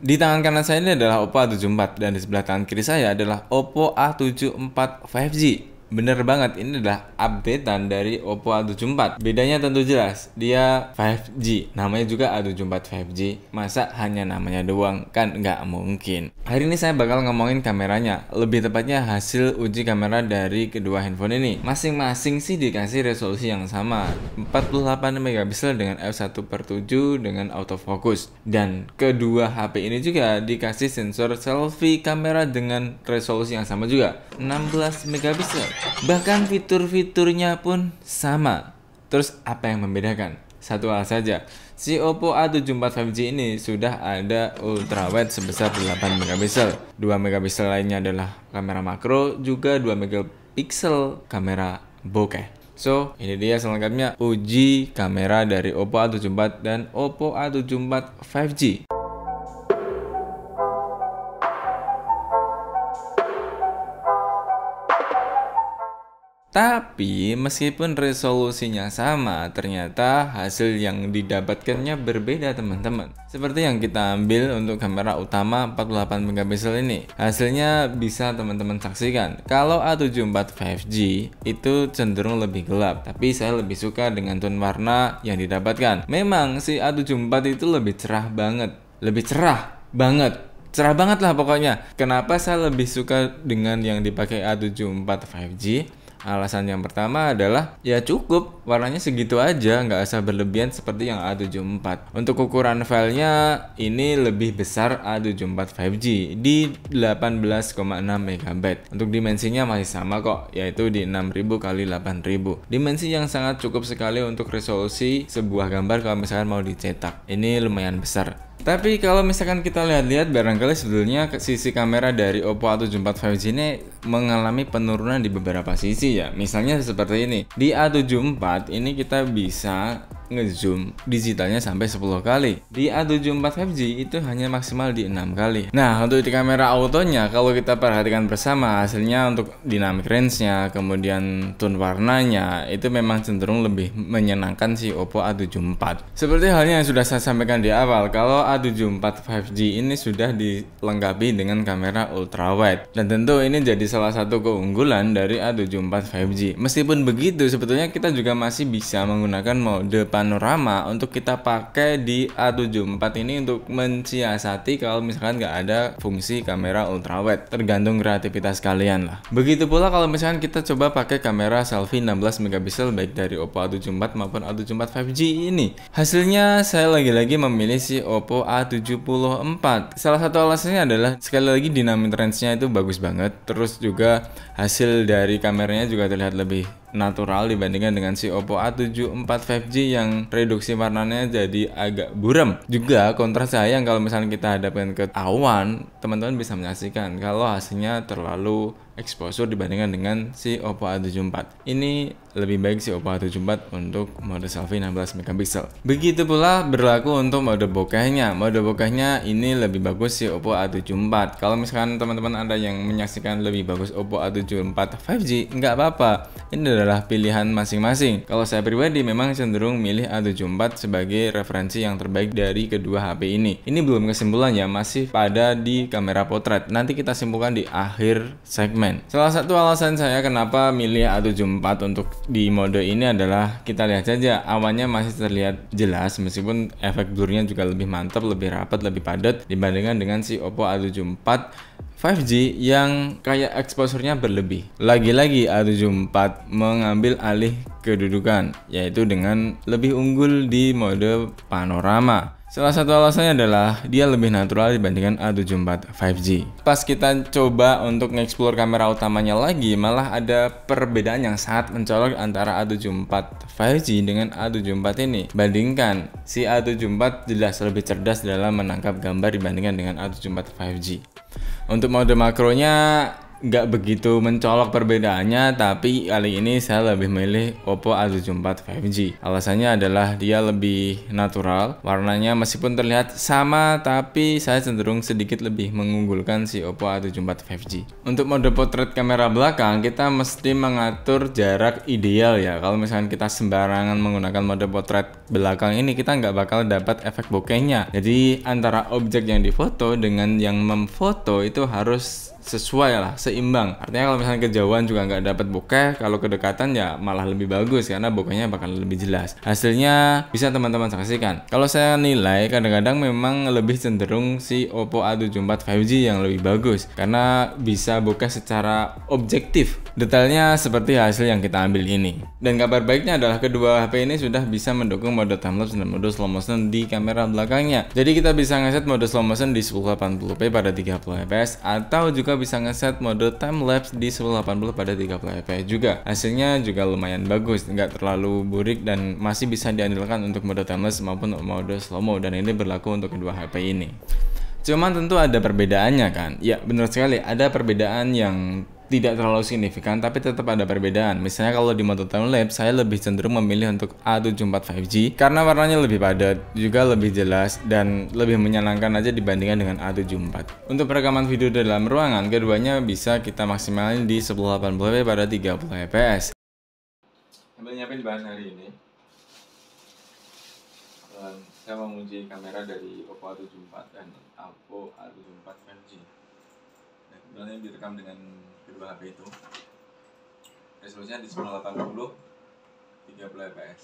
Di tangan kanan saya ini adalah Oppo A74 dan di sebelah tangan kiri saya adalah Oppo A74 5G. Bener banget, ini adalah updatean dari Oppo A74. Bedanya tentu jelas, dia 5G. Namanya juga A74 5G. Masa hanya namanya doang? Kan nggak mungkin. Hari ini saya bakal ngomongin kameranya. Lebih tepatnya hasil uji kamera dari kedua handphone ini. Masing-masing sih dikasih resolusi yang sama. 48MP dengan f 17 dengan autofocus. Dan kedua HP ini juga dikasih sensor selfie kamera dengan resolusi yang sama juga. 16 megapiksel Bahkan fitur-fiturnya pun sama. Terus apa yang membedakan? Satu hal saja, si Oppo A74 5G ini sudah ada ultrawide sebesar 8 megapiksel. 2 megapiksel lainnya adalah kamera makro, juga 2 megapiksel kamera bokeh. So, ini dia selengkapnya uji kamera dari Oppo A74 dan Oppo A74 5G. Tapi meskipun resolusinya sama, ternyata hasil yang didapatkannya berbeda teman-teman. Seperti yang kita ambil untuk kamera utama 48 megapiksel ini. Hasilnya bisa teman-teman saksikan. Kalau A74 5G itu cenderung lebih gelap, tapi saya lebih suka dengan tone warna yang didapatkan. Memang si A74 itu lebih cerah banget, lebih cerah banget cerah banget lah pokoknya. Kenapa saya lebih suka dengan yang dipakai A74 5G? Alasan yang pertama adalah ya cukup warnanya segitu aja nggak usah berlebihan seperti yang A74. Untuk ukuran filenya ini lebih besar A74 5G di 18,6 MB. Untuk dimensinya masih sama kok yaitu di 6000 kali 8000. Dimensi yang sangat cukup sekali untuk resolusi sebuah gambar kalau misalkan mau dicetak. Ini lumayan besar. Tapi kalau misalkan kita lihat-lihat barangkali sebetulnya sisi kamera dari Oppo A74 5G ini mengalami penurunan di beberapa sisi ya. Misalnya seperti ini. Di A74 ini kita bisa ngezoom digitalnya sampai 10 kali. Di A74 5G itu hanya maksimal di 6 kali. Nah, untuk di kamera autonya kalau kita perhatikan bersama hasilnya untuk dynamic range-nya, kemudian tone warnanya itu memang cenderung lebih menyenangkan si Oppo A74. Seperti halnya yang sudah saya sampaikan di awal, kalau A74 5G ini sudah dilengkapi dengan kamera ultrawide Dan tentu ini jadi salah satu keunggulan dari A74 5G. Meskipun begitu, sebetulnya kita juga masih bisa menggunakan mode panorama untuk kita pakai di A74 ini untuk mensiasati kalau misalkan nggak ada fungsi kamera ultrawide tergantung kreativitas kalian lah begitu pula kalau misalkan kita coba pakai kamera selfie 16 mp baik dari Oppo A74 maupun A74 5G ini hasilnya saya lagi-lagi memilih si Oppo A74 salah satu alasannya adalah sekali lagi dynamic range-nya itu bagus banget terus juga hasil dari kameranya juga terlihat lebih natural dibandingkan dengan si Oppo A74 5G yang reduksi warnanya jadi agak buram. Juga kontras sayang kalau misalnya kita hadapkan ke awan, teman-teman bisa menyaksikan kalau hasilnya terlalu exposure dibandingkan dengan si Oppo A74. Ini lebih baik si Oppo A74 untuk mode selfie 16 mp Begitu pula berlaku untuk mode bokehnya. Mode bokehnya ini lebih bagus si Oppo A74. Kalau misalkan teman-teman ada yang menyaksikan lebih bagus Oppo A74 5G, nggak apa-apa. Ini adalah pilihan masing-masing. Kalau saya pribadi memang cenderung milih A74 sebagai referensi yang terbaik dari kedua HP ini. Ini belum kesimpulan ya, masih pada di kamera potret. Nanti kita simpulkan di akhir segmen lain. Salah satu alasan saya kenapa milih A74 untuk di mode ini adalah kita lihat saja awannya masih terlihat jelas meskipun efek blurnya juga lebih mantap, lebih rapat, lebih padat dibandingkan dengan si Oppo A74 5G yang kayak eksposurnya berlebih. Lagi-lagi A74 mengambil alih kedudukan, yaitu dengan lebih unggul di mode panorama. Salah satu alasannya adalah dia lebih natural dibandingkan A74 5G. Pas kita coba untuk nge kamera utamanya lagi, malah ada perbedaan yang sangat mencolok antara A74 5G dengan A74 ini. Bandingkan, si A74 jelas lebih cerdas dalam menangkap gambar dibandingkan dengan A74 5G. Untuk mode makronya, nggak begitu mencolok perbedaannya tapi kali ini saya lebih milih Oppo A74 5G alasannya adalah dia lebih natural warnanya meskipun terlihat sama tapi saya cenderung sedikit lebih mengunggulkan si Oppo A74 5G untuk mode potret kamera belakang kita mesti mengatur jarak ideal ya kalau misalkan kita sembarangan menggunakan mode potret belakang ini kita nggak bakal dapat efek bokehnya jadi antara objek yang difoto dengan yang memfoto itu harus sesuai lah seimbang artinya kalau misalnya kejauhan juga nggak dapat bokeh kalau kedekatan ya malah lebih bagus karena bokehnya bakal lebih jelas hasilnya bisa teman-teman saksikan kalau saya nilai kadang-kadang memang lebih cenderung si Oppo A74 5G yang lebih bagus karena bisa bokeh secara objektif detailnya seperti hasil yang kita ambil ini dan kabar baiknya adalah kedua HP ini sudah bisa mendukung mode timelapse dan mode slow motion di kamera belakangnya jadi kita bisa ngeset mode slow motion di 1080p pada 30 fps atau juga bisa ngeset mode mode time lapse di 1080 pada 30 fps juga. Hasilnya juga lumayan bagus, nggak terlalu burik dan masih bisa diandalkan untuk mode timeless maupun mode slow mo dan ini berlaku untuk kedua HP ini. Cuman tentu ada perbedaannya kan? Ya, benar sekali ada perbedaan yang tidak terlalu signifikan tapi tetap ada perbedaan. Misalnya kalau di Moto Timelapse saya lebih cenderung memilih untuk A74 5G karena warnanya lebih padat, juga lebih jelas dan lebih menyenangkan aja dibandingkan dengan A74. Untuk perekaman video dalam ruangan keduanya bisa kita maksimalin di 1080p pada 30 fps. Sambil nyiapin bahan hari ini. saya mau menguji kamera dari Oppo A74 dan Oppo A74 5G. dan kebetulan direkam dengan dua HP itu eh, resolusinya di 1080 30 fps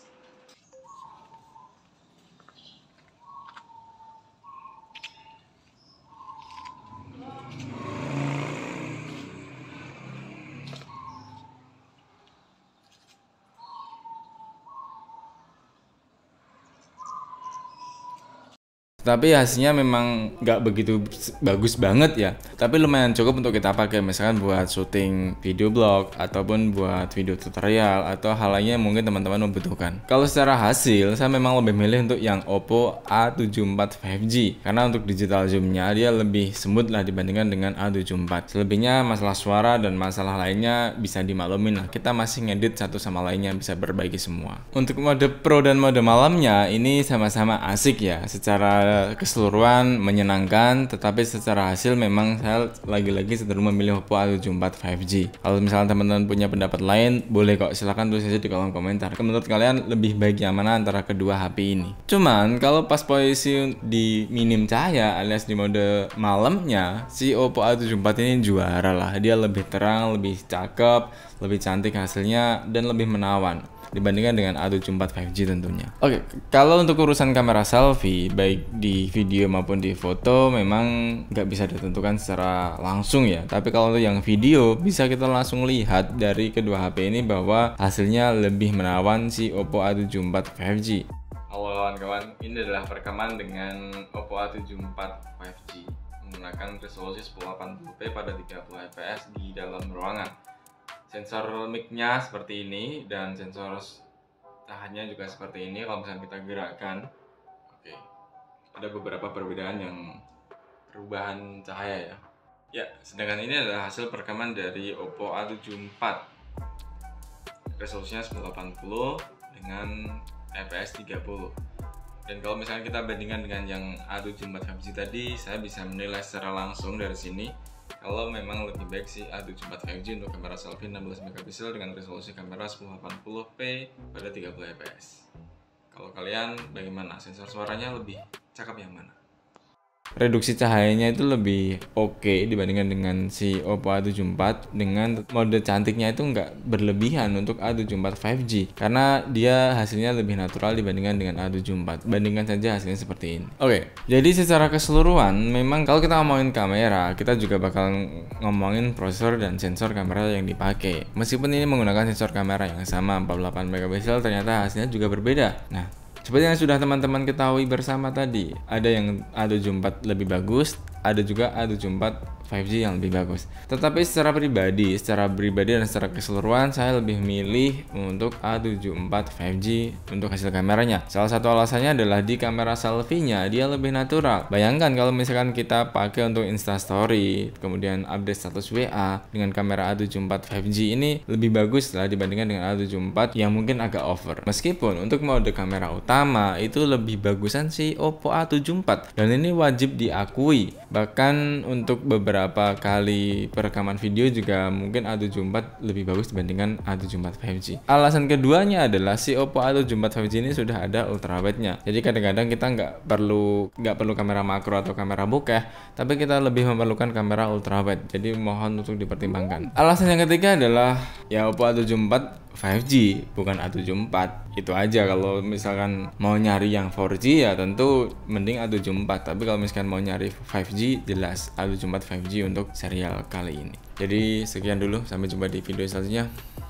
tapi hasilnya memang nggak begitu bagus banget ya tapi lumayan cukup untuk kita pakai misalkan buat syuting video blog ataupun buat video tutorial atau hal lainnya yang mungkin teman-teman membutuhkan kalau secara hasil saya memang lebih milih untuk yang Oppo A74 5G karena untuk digital zoomnya dia lebih smooth lah dibandingkan dengan A74 selebihnya masalah suara dan masalah lainnya bisa dimaklumin lah kita masih ngedit satu sama lainnya bisa berbagi semua untuk mode pro dan mode malamnya ini sama-sama asik ya secara keseluruhan menyenangkan, tetapi secara hasil memang saya lagi-lagi cenderung memilih Oppo A74 5G. Kalau misalnya teman-teman punya pendapat lain, boleh kok silahkan tulis aja di kolom komentar. Menurut kalian lebih baik yang mana antara kedua HP ini? Cuman kalau pas posisi di minim cahaya alias di mode malamnya, si Oppo A74 ini juara lah. Dia lebih terang, lebih cakep, lebih cantik hasilnya, dan lebih menawan dibandingkan dengan A74 5G tentunya. Oke, okay, kalau untuk urusan kamera selfie baik di video maupun di foto memang nggak bisa ditentukan secara langsung ya. Tapi kalau untuk yang video bisa kita langsung lihat dari kedua HP ini bahwa hasilnya lebih menawan si Oppo A74 5G. Halo kawan-kawan, ini adalah perekaman dengan Oppo A74 5G menggunakan resolusi 1080p pada 30 fps di dalam ruangan sensor mic seperti ini dan sensor tahannya juga seperti ini kalau misalnya kita gerakkan oke ada beberapa perbedaan yang perubahan cahaya ya ya sedangkan ini adalah hasil perekaman dari Oppo A74 resolusinya 1080 dengan fps 30 dan kalau misalnya kita bandingkan dengan yang A74 Hz tadi saya bisa menilai secara langsung dari sini kalau memang lebih baik sih A74 5G untuk kamera selfie 16MP dengan resolusi kamera 1080p pada 30fps. Kalau kalian bagaimana? Sensor suaranya lebih cakep yang mana? reduksi cahayanya itu lebih oke okay dibandingkan dengan si Oppo A74 dengan mode cantiknya itu enggak berlebihan untuk A74 5G karena dia hasilnya lebih natural dibandingkan dengan A74 bandingkan saja hasilnya seperti ini oke okay, jadi secara keseluruhan memang kalau kita ngomongin kamera kita juga bakal ngomongin prosesor dan sensor kamera yang dipakai meskipun ini menggunakan sensor kamera yang sama 48 MP ternyata hasilnya juga berbeda nah seperti yang sudah teman-teman ketahui bersama tadi, ada yang ada jumpat lebih bagus, ada juga A74 5G yang lebih bagus. Tetapi secara pribadi, secara pribadi dan secara keseluruhan saya lebih milih untuk A74 5G untuk hasil kameranya. Salah satu alasannya adalah di kamera selfie-nya dia lebih natural. Bayangkan kalau misalkan kita pakai untuk Insta Story, kemudian update status WA dengan kamera A74 5G ini lebih bagus lah dibandingkan dengan A74 yang mungkin agak over. Meskipun untuk mode kamera utama itu lebih bagusan si Oppo A74 dan ini wajib diakui bahkan untuk beberapa kali perekaman video juga mungkin A74 lebih bagus dibandingkan A74 5G alasan keduanya adalah si Oppo A74 5G ini sudah ada ultrawide-nya jadi kadang-kadang kita nggak perlu nggak perlu kamera makro atau kamera bokeh tapi kita lebih memerlukan kamera ultrawide jadi mohon untuk dipertimbangkan alasan yang ketiga adalah ya Oppo A74 5G bukan A74 itu aja kalau misalkan mau nyari yang 4G ya tentu mending A74 tapi kalau misalkan mau nyari 5G jelas A74 5G untuk serial kali ini jadi sekian dulu sampai jumpa di video selanjutnya